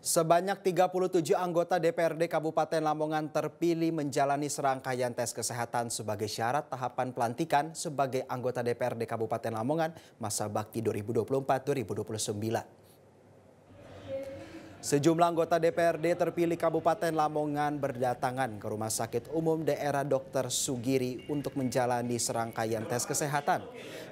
Sebanyak 37 anggota DPRD Kabupaten Lamongan terpilih menjalani serangkaian tes kesehatan sebagai syarat tahapan pelantikan sebagai anggota DPRD Kabupaten Lamongan masa bakti 2024-2029. Sejumlah anggota DPRD terpilih Kabupaten Lamongan berdatangan ke Rumah Sakit Umum Daerah Dr. Sugiri untuk menjalani serangkaian tes kesehatan.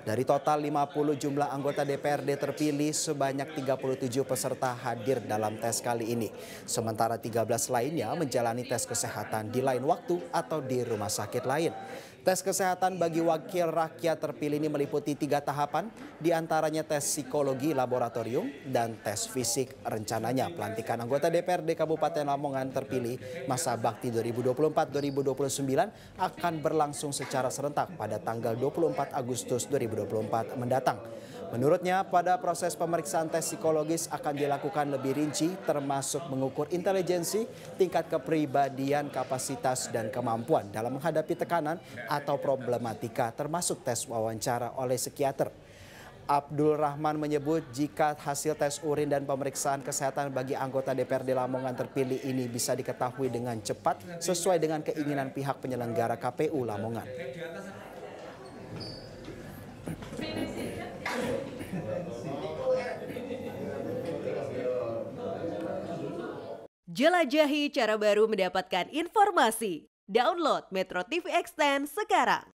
Dari total 50 jumlah anggota DPRD terpilih, sebanyak 37 peserta hadir dalam tes kali ini. Sementara 13 lainnya menjalani tes kesehatan di lain waktu atau di rumah sakit lain. Tes kesehatan bagi wakil rakyat terpilih ini meliputi tiga tahapan, diantaranya tes psikologi laboratorium dan tes fisik rencananya pelantikan anggota DPRD Kabupaten Lamongan terpilih masa bakti 2024-2029 akan berlangsung secara serentak pada tanggal 24 Agustus 2024 mendatang. Menurutnya, pada proses pemeriksaan tes psikologis akan dilakukan lebih rinci termasuk mengukur intelijensi, tingkat kepribadian, kapasitas, dan kemampuan dalam menghadapi tekanan atau problematika termasuk tes wawancara oleh psikiater. Abdul Rahman menyebut jika hasil tes urin dan pemeriksaan kesehatan bagi anggota DPRD Lamongan terpilih ini bisa diketahui dengan cepat sesuai dengan keinginan pihak penyelenggara KPU Lamongan. Jelajahi cara baru mendapatkan informasi. Download Metro TV Extend sekarang.